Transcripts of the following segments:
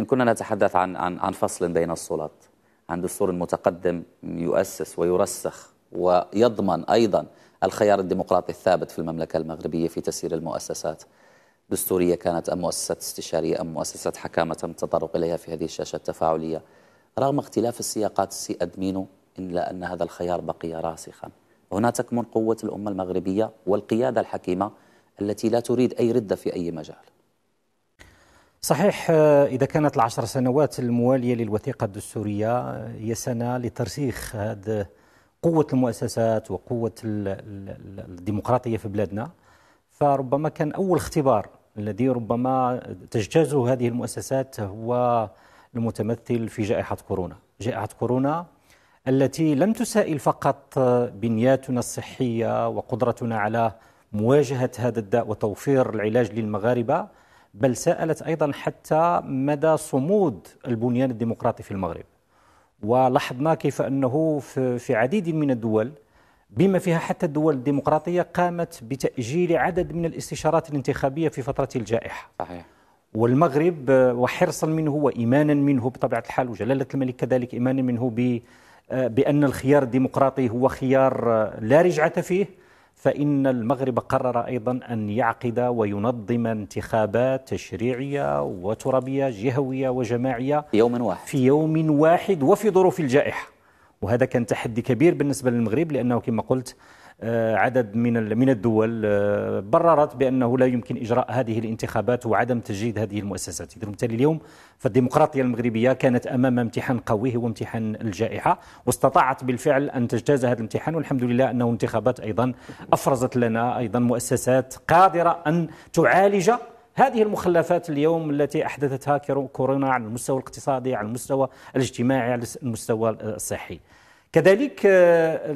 إن كنا نتحدث عن عن عن فصل بين السلط عن دستور متقدم يؤسس ويرسخ ويضمن أيضا الخيار الديمقراطي الثابت في المملكة المغربية في تسيير المؤسسات دستورية كانت أم مؤسسات استشارية أم مؤسسات حكامة تم التطرق إليها في هذه الشاشة التفاعلية رغم اختلاف السياقات سي أدمينو إلا أن هذا الخيار بقي راسخا هنا تكمن قوة الأمة المغربية والقيادة الحكيمة التي لا تريد أي ردة في أي مجال صحيح آه، إذا كانت العشر سنوات الموالية للوثيقة الدستورية آه، هي سنة لترسيخ هذا قوة المؤسسات وقوة الديمقراطية في بلادنا فربما كان أول اختبار الذي ربما تجتازه هذه المؤسسات هو المتمثل في جائحة كورونا جائحة كورونا التي لم تسائل فقط آه، بنياتنا الصحية وقدرتنا على مواجهة هذا الداء وتوفير العلاج للمغاربة بل سألت أيضا حتى مدى صمود البنيان الديمقراطي في المغرب ولاحظنا كيف أنه في عديد من الدول بما فيها حتى الدول الديمقراطية قامت بتأجيل عدد من الاستشارات الانتخابية في فترة الجائحة صحيح والمغرب وحرصا منه وإيمانا منه بطبيعة الحال وجلالة الملك كذلك إيمانا منه ب بأن الخيار الديمقراطي هو خيار آه، لا رجعة فيه فإن المغرب قرر أيضا أن يعقد وينظم انتخابات تشريعية وترابية جهوية وجماعية يوم واحد في يوم واحد وفي ظروف الجائحة وهذا كان تحدي كبير بالنسبة للمغرب لأنه كما قلت آه، عدد من من الدول آه، بررت بانه لا يمكن اجراء هذه الانتخابات وعدم تجديد هذه المؤسسات، اذا بالتالي اليوم فالديمقراطيه المغربيه كانت امام امتحان قوي هو امتحان الجائحه، واستطاعت بالفعل ان تجتاز هذا الامتحان والحمد لله انه انتخابات ايضا افرزت لنا ايضا مؤسسات قادره ان تعالج هذه المخلفات اليوم التي احدثتها كورونا على المستوى الاقتصادي على المستوى الاجتماعي على المستوى الصحي كذلك آه،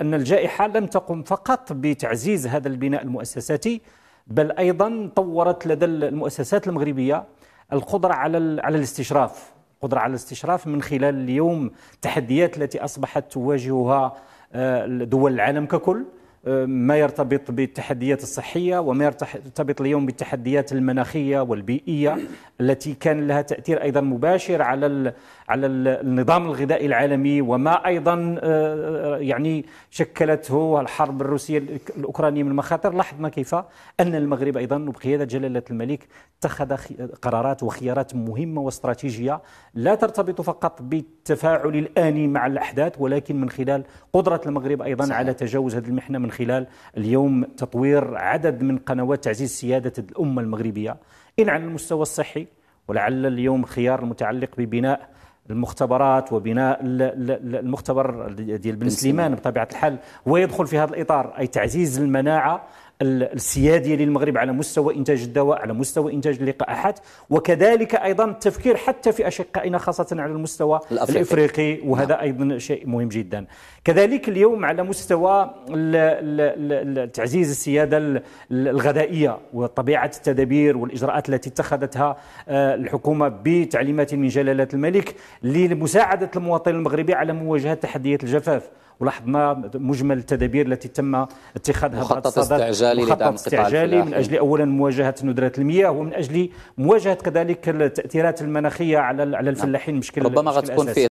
أن الجائحة لم تقم فقط بتعزيز هذا البناء المؤسساتي بل أيضا طورت لدى المؤسسات المغربية القدرة على على الاستشراف قدرة على الاستشراف من خلال اليوم التحديات التي أصبحت تواجهها آه، دول العالم ككل آه، ما يرتبط بالتحديات الصحية وما يرتبط اليوم بالتحديات المناخية والبيئية التي كان لها تأثير أيضا مباشر على على النظام الغذائي العالمي وما ايضا آه، آه، يعني شكلته الحرب الروسيه الاوكرانيه من مخاطر لاحظنا كيف ان المغرب ايضا بقياده جلاله الملك اتخذ قرارات وخيارات مهمه واستراتيجيه لا ترتبط فقط بالتفاعل الاني مع الاحداث ولكن من خلال قدره المغرب ايضا صحيح. على تجاوز هذه المحنه من خلال اليوم تطوير عدد من قنوات تعزيز سياده الامه المغربيه ان على المستوى الصحي ولعل اليوم خيار المتعلق ببناء المختبرات وبناء المختبر ديال بن سليمان بطبيعه الحال ويدخل في هذا الاطار اي تعزيز المناعه السياديه للمغرب على مستوى انتاج الدواء على مستوى انتاج اللقاحات وكذلك ايضا التفكير حتى في اشقائنا خاصه على المستوى الافريقي, الأفريقي وهذا نعم. ايضا شيء مهم جدا كذلك اليوم على مستوى تعزيز السياده الغذائيه وطبيعه التدابير والاجراءات التي اتخذتها آه، الحكومه بتعليمات من جلاله الملك لمساعده المواطن المغربي على مواجهه تحديات الجفاف ولاحظنا مجمل التدابير التي تم اتخاذها مخطط استعجالي مخطط استعجالي من اجل اولا مواجهه ندره المياه ومن اجل مواجهه كذلك التاثيرات المناخيه على على الفلاحين مشكل ربما غتكون فيه